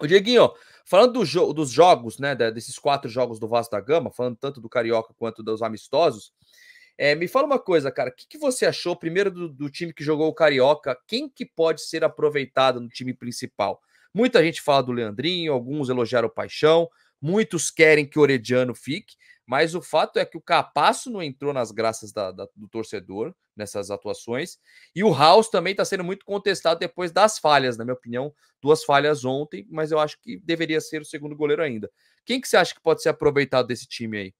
Ô, Dieguinho, falando do jo dos jogos, né, desses quatro jogos do Vasco da Gama, falando tanto do Carioca quanto dos amistosos, é, me fala uma coisa, cara, o que, que você achou primeiro do, do, time que jogou o Carioca? Quem que pode ser aproveitado no time principal? Muita gente fala do Leandrinho, alguns elogiaram o Paixão, muitos querem que o Orediano fique, mas o fato é que o Capasso não entrou nas graças da, da, do torcedor, nessas atuações. E o House também está sendo muito contestado depois das falhas, na minha opinião, duas falhas ontem, mas eu acho que deveria ser o segundo goleiro ainda. Quem que você acha que pode ser aproveitado desse time aí?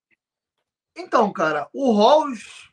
Então, cara, o House,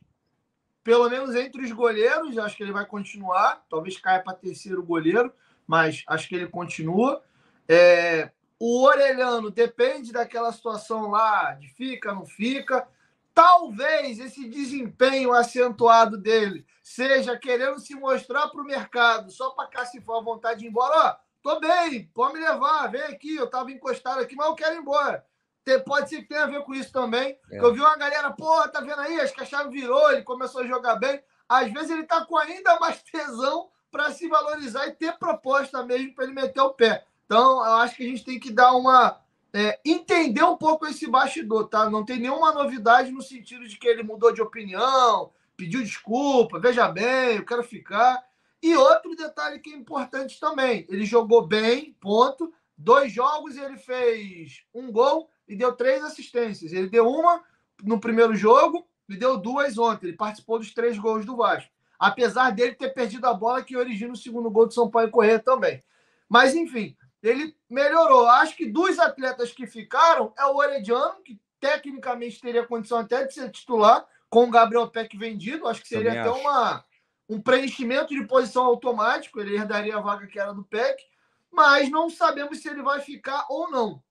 pelo menos entre os goleiros, acho que ele vai continuar. Talvez caia para terceiro goleiro, mas acho que ele continua. É, o Orelhano depende daquela situação lá de fica, não fica. Talvez esse desempenho acentuado dele seja querendo se mostrar para o mercado, só para cacifar a vontade de ir embora. Ó, tô bem, pode me levar, vem aqui, eu estava encostado aqui, mas eu quero ir embora. Tem, pode ser que tenha a ver com isso também. É. Eu vi uma galera, porra, tá vendo aí? Acho que a chave virou, ele começou a jogar bem. Às vezes ele tá com ainda mais tesão para se valorizar e ter proposta mesmo para ele meter o pé. Então, eu acho que a gente tem que dar uma é, entender um pouco esse bastidor, tá? Não tem nenhuma novidade no sentido de que ele mudou de opinião, pediu desculpa, veja bem, eu quero ficar. E outro detalhe que é importante também, ele jogou bem, ponto. Dois jogos ele fez um gol e deu três assistências. Ele deu uma no primeiro jogo e deu duas ontem. Ele participou dos três gols do Vasco. Apesar dele ter perdido a bola que origina o segundo gol de São Paulo correr também. Mas enfim, ele melhorou. Acho que dos atletas que ficaram é o Orediano, que tecnicamente teria condição até de ser titular, com o Gabriel Peck vendido. Acho que seria até uma, um preenchimento de posição automático. Ele herdaria a vaga que era do Peck, mas não sabemos se ele vai ficar ou não.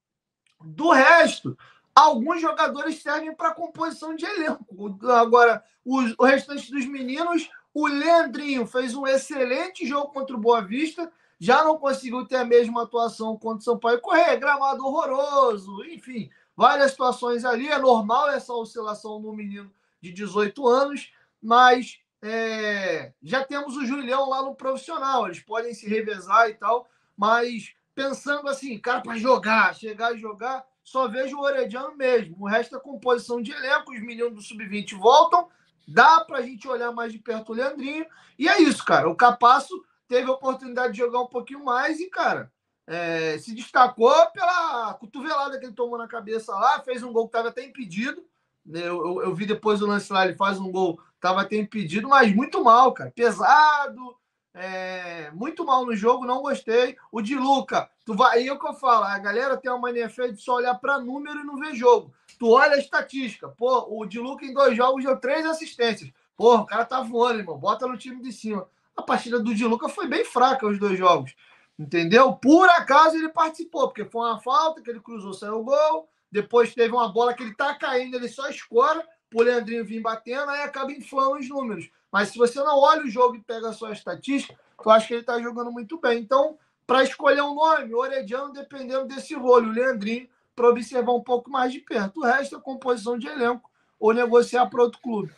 Do resto, alguns jogadores servem para composição de elenco. Agora, os, o restante dos meninos, o Leandrinho fez um excelente jogo contra o Boa Vista já não conseguiu ter a mesma atuação contra o Sampaio Correia, gramado horroroso, enfim, várias situações ali. É normal essa oscilação no menino de 18 anos, mas é, já temos o Julião lá no profissional, eles podem se revezar e tal, mas pensando assim, cara, para jogar, chegar e jogar, só vejo o Orediano mesmo. O resto é composição de elenco, os meninos do sub-20 voltam, dá para a gente olhar mais de perto o Leandrinho, e é isso, cara. O Capasso teve a oportunidade de jogar um pouquinho mais e, cara, é, se destacou pela cotovelada que ele tomou na cabeça lá, fez um gol que estava até impedido. Né? Eu, eu, eu, vi depois o lance lá, ele faz um gol, estava até impedido, mas muito mal, cara. Pesado, é, muito mal no jogo, não gostei. O de Luca, tu vai, aí é o que eu falo, a galera tem uma mania feia de só olhar para número e não ver jogo. Tu olha a estatística, pô, o de Luca em dois jogos deu três assistências. Porra, o cara tá voando, irmão, bota no time de cima. A partida do Di Luca foi bem fraca os dois jogos. Entendeu? Por acaso ele participou, porque foi uma falta que ele cruzou, saiu o gol. Depois teve uma bola que ele tá caindo, ele só escora o Leandrinho vir batendo, aí acaba inflando os números. Mas se você não olha o jogo e pega só a estatística, eu acho que ele está jogando muito bem. Então, para escolher um nome, o Orediano dependendo desse rolo, o Leandrinho, para observar um pouco mais de perto. O resto é composição de elenco ou negociar para outro clube.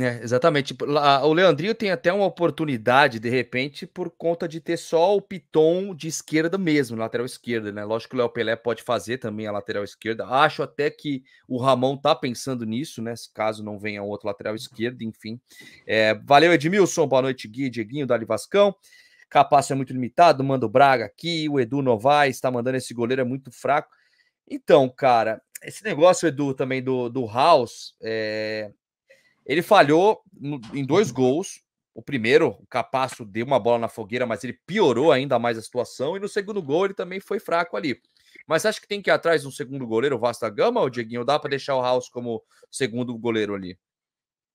É, exatamente. Tipo, o Leandrinho tem até uma oportunidade, de repente, por conta de ter só o Piton de esquerda mesmo, lateral esquerda, né? Lógico que o Léo Pelé pode fazer também a lateral esquerda. Acho até que o Ramon tá pensando nisso, né? Caso não venha outro lateral esquerdo, enfim. É, valeu, Edmilson. Boa noite, Gui, Dieguinho, Dali Vascão. Capaz é muito limitado, manda o Braga aqui, o Edu Novaes tá mandando esse goleiro, é muito fraco. Então, cara, esse negócio, Edu, também do, do House, é, ele falhou em dois gols. O primeiro, o Capasso deu uma bola na fogueira, mas ele piorou ainda mais a situação. E no segundo gol, ele também foi fraco ali. Mas acho que tem que ir atrás de um segundo goleiro, o Vasta Gama, ou Dieguinho? Dá para deixar o House como segundo goleiro ali?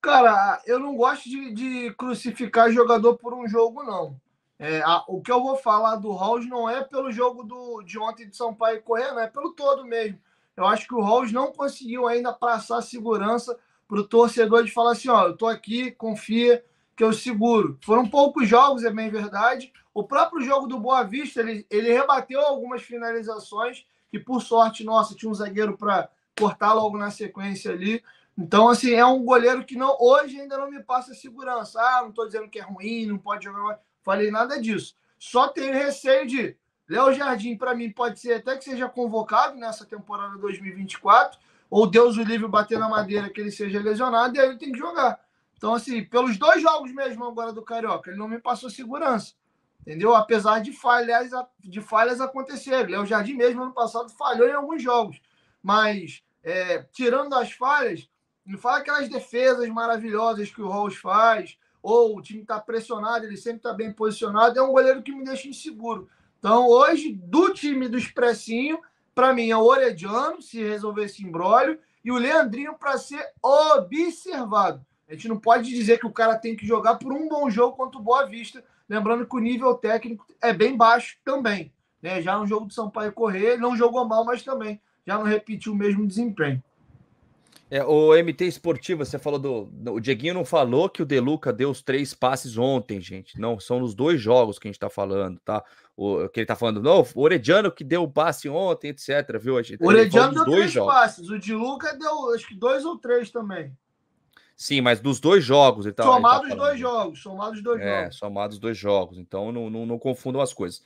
Cara, eu não gosto de, de crucificar jogador por um jogo, não. É, a, o que eu vou falar do House não é pelo jogo do, de ontem de São Paulo e Correia, não é pelo todo mesmo. Eu acho que o House não conseguiu ainda passar segurança para o torcedor de falar assim: ó, eu estou aqui, confia que eu seguro. Foram poucos jogos, é bem verdade. O próprio jogo do Boa Vista, ele, ele rebateu algumas finalizações e, por sorte, nossa, tinha um zagueiro para cortar logo na sequência ali. Então, assim, é um goleiro que não hoje ainda não me passa segurança. Ah, não estou dizendo que é ruim, não pode jogar mais. Falei nada disso. Só tenho receio de Léo Jardim, para mim, pode ser até que seja convocado nessa temporada 2024, ou Deus o livre bater na madeira que ele seja lesionado e aí ele tem que jogar. Então, assim, pelos dois jogos mesmo agora do Carioca, ele não me passou segurança. Entendeu? Apesar de falhas, de falhas acontecerem. Léo Jardim mesmo ano passado falhou em alguns jogos. Mas, é, tirando as falhas, não fala aquelas defesas maravilhosas que o Rolls faz, ou o time está pressionado, ele sempre está bem posicionado. É um goleiro que me deixa inseguro. Então, hoje, do time do Expressinho, para mim, é o Orediano, se resolver esse embrólio, e o Leandrinho para ser observado. A gente não pode dizer que o cara tem que jogar por um bom jogo contra o Boa Vista, lembrando que o nível técnico é bem baixo também. Né? Já no jogo do Sampaio Correr, ele não jogou mal, mas também já não repetiu o mesmo desempenho. É, o MT Esportiva, você falou do. O Dieguinho não falou que o Deluca deu os três passes ontem, gente. Não, são nos dois jogos que a gente tá falando, tá? O, que ele tá falando, não, o Orediano que deu o passe ontem, etc, viu? A gente, o Orediano deu dois três jogos. passes, o Deluca deu acho que dois ou três também. Sim, mas dos dois jogos. Ele tá, somados tá os dois jogos, somados os dois é, jogos. É, somados dois jogos. Então não, não, não confundam as coisas.